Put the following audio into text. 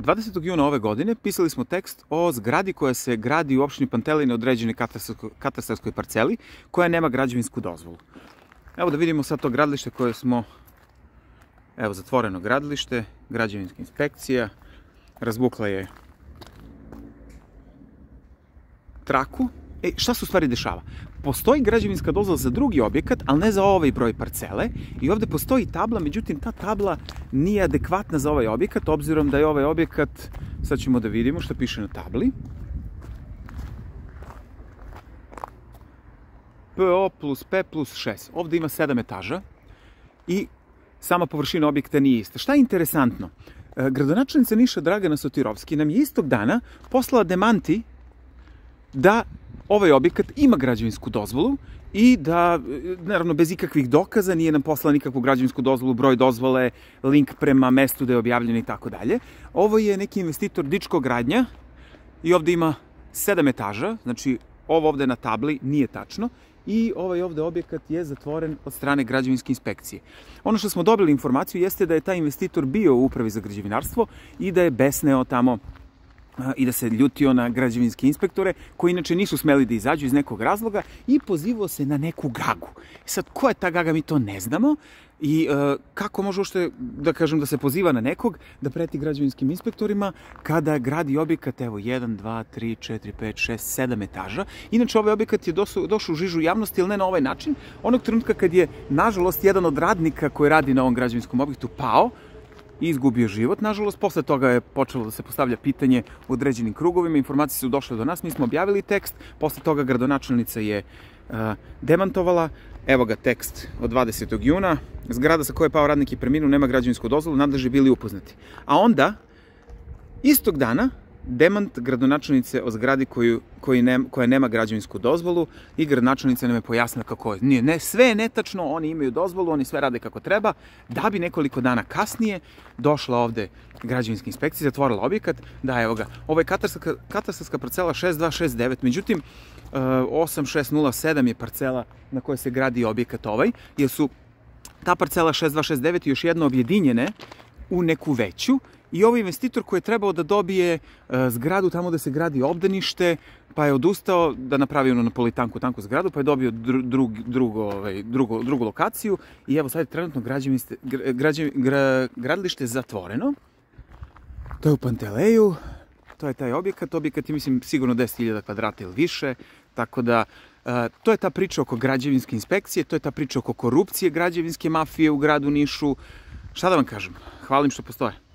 20. juna ove godine pisali smo tekst o zgradi koja se gradi u opštini Pantelej na određenoj katastarskoj parceli koja nema građevinsku dozvolu. Evo da vidimo sad to gradilište koje smo, evo zatvoreno gradilište, građevinska inspekcija, razbukla je traku E, šta se u stvari dešava? Postoji građevinska dozvola za drugi objekat, ali ne za ovaj broj parcele. I ovde postoji tabla, međutim, ta tabla nije adekvatna za ovaj objekat, obzirom da je ovaj objekat, sad ćemo da vidimo što piše na tabli. PO plus P plus 6. Ovde ima 7 etaža i sama površina objekta nije ista. Šta je interesantno? E, gradonačelnica Niša Dragana Sotirovski nam je istog dana poslala demanti da ovaj objekat ima građevinsku dozvolu i da, e, naravno, bez ikakvih dokaza nije nam poslala nikakvu građevinsku dozvolu, broj dozvole, link prema mestu da je objavljen i tako dalje. Ovo je neki investitor Dičko gradnja i ovde ima sedam etaža, znači ovo ovde na tabli nije tačno i ovaj ovde objekat je zatvoren od strane građevinske inspekcije. Ono što smo dobili informaciju jeste da je taj investitor bio u upravi za građevinarstvo i da je besneo tamo i da se ljutio na građevinske inspektore, koji inače nisu smeli da izađu iz nekog razloga i pozivao se na neku gagu. E sad, ko je ta gaga, mi to ne znamo i e, kako može ušte, da kažem, da se poziva na nekog, da preti građevinskim inspektorima kada gradi objekat, evo, 1, 2, 3, 4, 5, 6, 7 etaža. Inače, ovaj objekat je dosu, došao u žižu javnosti, ili ne na ovaj način. Onog trenutka kad je, nažalost, jedan od radnika koji radi na ovom građevinskom objektu pao, i izgubio život. Nažalost, posle toga je počelo da se postavlja pitanje u određenim krugovima, informacije su došle do nas, mi smo objavili tekst, posle toga gradonačelnica je uh, demantovala, Evo ga tekst od 20. juna. Zgrada sa koje je pao radnik je preminuo, nema građevinsku dozvolu, nadleži bili upoznati. A onda, istog dana, demant gradonačelnice o zgradi koju, koji ne, koja nema građevinsku dozvolu i gradonačelnica nam je pojasnila kako je. Nije, ne, sve je netačno, oni imaju dozvolu, oni sve rade kako treba, da bi nekoliko dana kasnije došla ovde građevinska inspekcija, zatvorila objekat, da evo ga, ovo je katarska, katarska parcela 6269, međutim, 8607 e, je parcela na kojoj se gradi objekat ovaj, jer su ta parcela 6269 još jedno objedinjene u neku veću i ovaj investitor koji je trebao da dobije e, zgradu tamo da se gradi obdanište, pa je odustao da napravi ono napolitanku tanku zgradu, pa je dobio dru, drug, drugo, ovaj, drugo, drugu lokaciju i evo sad je trenutno građeviniste, građe, gra, gradilište zatvoreno. To je u Panteleju, to je taj objekat, objekat je mislim sigurno 10.000 kvadrata ili više, tako da e, to je ta priča oko građevinske inspekcije, to je ta priča oko korupcije građevinske mafije u gradu Nišu. Šta da vam kažem, hvalim što postoje.